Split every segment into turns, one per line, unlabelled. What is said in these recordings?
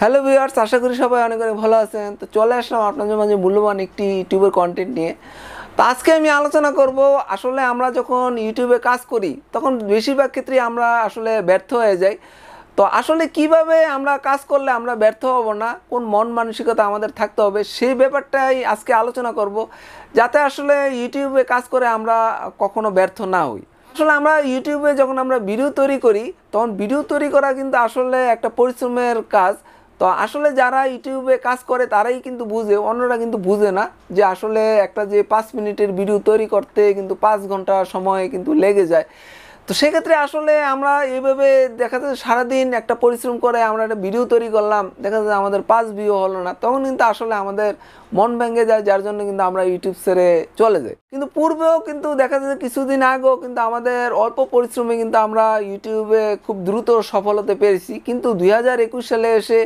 hello viewers আশা করি সবাই অনেক অনেক ভালো আছেন তো চলে আসলাম আপনাদের মাঝে মূল্যবান একটি ইউটিউবের কন্টেন্ট নিয়ে তো আজকে আমি আলোচনা করব আসলে আমরা যখন ইউটিউবে কাজ করি তখন বেশিরভাগ ক্ষেত্রেই আমরা আসলে ব্যর্থ হয়ে যাই তো আসলে কিভাবে আমরা কাজ করলে আমরা ব্যর্থ হব না কোন মন মানসিকতা আমাদের থাকতে হবে সেই ব্যাপারটাই আজকে আলোচনা করব যাতে আসলে ইউটিউবে কাজ করে আমরা কখনো ব্যর্থ না হই আসলে আমরা ইউটিউবে যখন আমরা ভিডিও তৈরি করি তখন ভিডিও তৈরি করা কিন্তু আসলে একটা পরিশ্রমের কাজ তো আসলে যারা ইউটিউবে কাজ করে তারাই কিন্তু বুঝে অন্যরা কিন্তু বুঝে না যে আসলে একটা যে পাঁচ মিনিটের ভিডিও তৈরি করতে কিন্তু পাঁচ ঘন্টা সময় কিন্তু লেগে যায় তো সেক্ষেত্রে আসলে আমরা এইভাবে দেখা যাচ্ছে সারাদিন একটা পরিশ্রম করে আমরা একটা ভিডিও তৈরি করলাম দেখা যাচ্ছে আমাদের পাঁচ ভিউ হলো না তখন কিন্তু আসলে আমাদের মন ভেঙে যায় যার জন্য কিন্তু আমরা ইউটিউব ছেড়ে চলে যাই কিন্তু পূর্বেও কিন্তু দেখা যাচ্ছে কিছুদিন আগেও কিন্তু আমাদের অল্প পরিশ্রমে কিন্তু আমরা ইউটিউবে খুব দ্রুত সফলতা পেরেছি কিন্তু দুই সালে এসে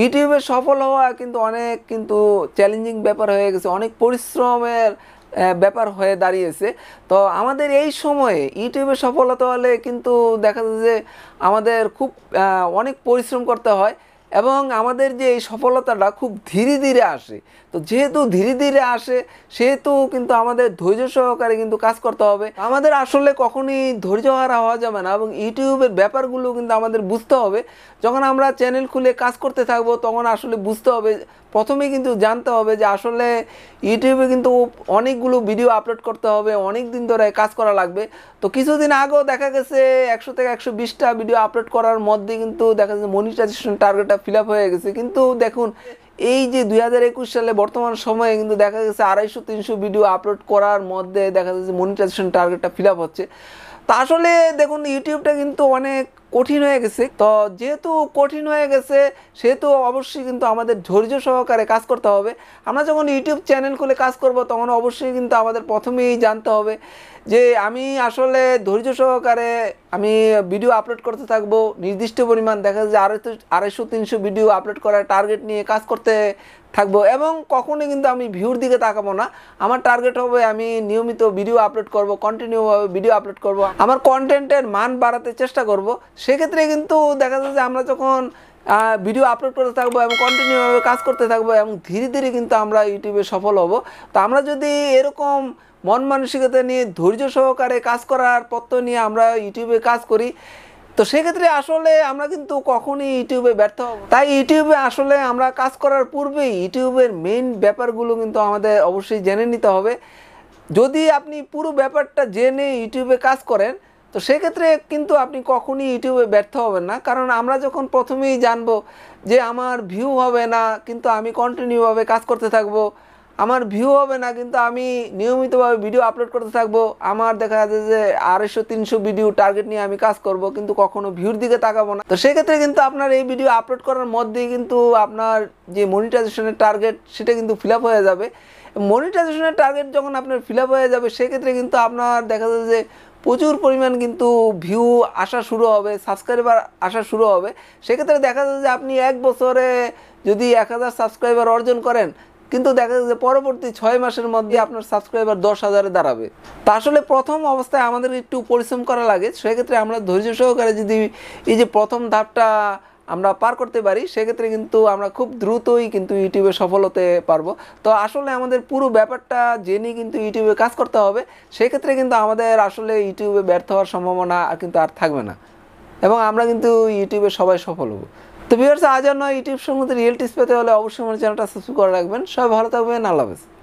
ইউটিউবে সফল হওয়া কিন্তু অনেক কিন্তু চ্যালেঞ্জিং ব্যাপার হয়ে গেছে অনেক পরিশ্রমের ব্যাপার হয়ে দাঁড়িয়েছে তো আমাদের এই সময়ে ইউটিউবে সফলতা হলে কিন্তু দেখা যায় যে আমাদের খুব অনেক পরিশ্রম করতে হয় এবং আমাদের যে এই সফলতাটা খুব ধীরে ধীরে আসে তো যেহেতু ধীরে ধীরে আসে সেহেতু কিন্তু আমাদের ধৈর্য সহকারে কিন্তু কাজ করতে হবে আমাদের আসলে কখনই ধৈর্য হারা হওয়া যাবে না এবং ইউটিউবের ব্যাপারগুলো কিন্তু আমাদের বুঝতে হবে যখন আমরা চ্যানেল খুলে কাজ করতে থাকবো তখন আসলে বুঝতে হবে প্রথমে কিন্তু জানতে হবে যে আসলে ইউটিউবে কিন্তু অনেকগুলো ভিডিও আপলোড করতে হবে অনেক দিন ধরে কাজ করা লাগবে তো কিছুদিন আগেও দেখা গেছে একশো থেকে একশো বিশটা ভিডিও আপলোড করার মধ্যে কিন্তু দেখা যাচ্ছে মনিটাইজেশন টার্গেটটা ফিল আপ হয়ে গেছে কিন্তু দেখুন এই যে দুই সালে বর্তমান সময়ে কিন্তু দেখা গেছে আড়াইশো তিনশো ভিডিও আপলোড করার মধ্যে দেখা যাচ্ছে মনিটাইজেশন টার্গেটটা ফিল আপ হচ্ছে তা আসলে দেখুন ইউটিউবটা কিন্তু অনেক কঠিন হয়ে গেছে তো যেহেতু কঠিন হয়ে গেছে সেহেতু অবশ্যই কিন্তু আমাদের ধৈর্য সহকারে কাজ করতে হবে আমরা যখন ইউটিউব চ্যানেল খুলে কাজ করব তখন অবশ্যই কিন্তু আমাদের প্রথমেই জানতে হবে যে আমি আসলে ধৈর্য সহকারে আমি ভিডিও আপলোড করতে থাকবো নির্দিষ্ট পরিমাণ দেখা যায় আড়াইশো আড়াইশো তিনশো ভিডিও আপলোড করার টার্গেট নিয়ে কাজ করতে থাকবো এবং কখনোই কিন্তু আমি ভিউর দিকে তাকাবো না আমার টার্গেট হবে আমি নিয়মিত ভিডিও আপলোড করব কন্টিনিউভাবে ভিডিও আপলোড করব আমার কন্টেন্টের মান বাড়াতে চেষ্টা করব সেক্ষেত্রে কিন্তু দেখা যায় যে আমরা যখন ভিডিও আপলোড করতে থাকবো এবং কন্টিনিউভাবে কাজ করতে থাকবো এবং ধীরে ধীরে কিন্তু আমরা ইউটিউবে সফল হব তো আমরা যদি এরকম মন মানসিকতা নিয়ে ধৈর্য সহকারে কাজ করার পত্র নিয়ে আমরা ইউটিউবে কাজ করি তো সেক্ষেত্রে আসলে আমরা কিন্তু কখনই ইউটিউবে ব্যর্থ হব তাই ইউটিউবে আসলে আমরা কাজ করার পূর্বেই ইউটিউবের মেইন ব্যাপারগুলো কিন্তু আমাদের অবশ্যই জেনে নিতে হবে যদি আপনি পুরো ব্যাপারটা জেনে ইউটিউবে কাজ করেন তো সেক্ষেত্রে কিন্তু আপনি কখনই ইউটিউবে ব্যর্থ হবেন না কারণ আমরা যখন প্রথমেই জানব যে আমার ভিউ হবে না কিন্তু আমি কন্টিনিউভাবে কাজ করতে থাকব আমার ভিউ হবে না কিন্তু আমি নিয়মিতভাবে ভিডিও আপলোড করতে থাকবো আমার দেখা যাচ্ছে যে আড়াইশো তিনশো ভিডিও টার্গেট নিয়ে আমি কাজ করব কিন্তু কখনো ভিউর দিকে তাকাবো না তো সেক্ষেত্রে কিন্তু আপনার এই ভিডিও আপলোড করার মধ্যেই কিন্তু আপনার যে মনিটাইজেশনের টার্গেট সেটা কিন্তু ফিল হয়ে যাবে মনিটাইজেশনের টার্গেট যখন আপনার ফিল হয়ে যাবে সেক্ষেত্রে কিন্তু আপনার দেখা যাচ্ছে যে প্রচুর পরিমাণ কিন্তু ভিউ আসা শুরু হবে সাবস্ক্রাইবার আসা শুরু হবে সেক্ষেত্রে দেখা যাচ্ছে যে আপনি এক বছরে যদি এক হাজার সাবস্ক্রাইবার অর্জন করেন কিন্তু দেখা যাচ্ছে পরবর্তী ছয় মাসের মধ্যে আপনার সাবস্ক্রাইবার দশ হাজারে দাঁড়াবে তা আসলে প্রথম অবস্থায় আমাদের একটু পরিশ্রম করা লাগে সেক্ষেত্রে আমরা ধৈর্য সহকারে যদি এই যে প্রথম ধাপটা আমরা পার করতে পারি সেক্ষেত্রে কিন্তু আমরা খুব দ্রুতই কিন্তু ইউটিউবে সফল হতে পারবো তো আসলে আমাদের পুরো ব্যাপারটা জেনে কিন্তু ইউটিউবে কাজ করতে হবে সেক্ষেত্রে কিন্তু আমাদের আসলে ইউটিউবে ব্যর্থ হওয়ার সম্ভাবনা কিন্তু আর থাকবে না এবং আমরা কিন্তু ইউটিউবে সবাই সফল হব তো বিহার্স আজ আর নয় ইউটিউব সম্বন্ধে রিয়েল পেতে হলে অবশ্যই আমার চ্যানেলটা সাবস্ক্রাইব করে রাখবেন সবাই ভালো থাকবেন আল্লাহ হাফেজ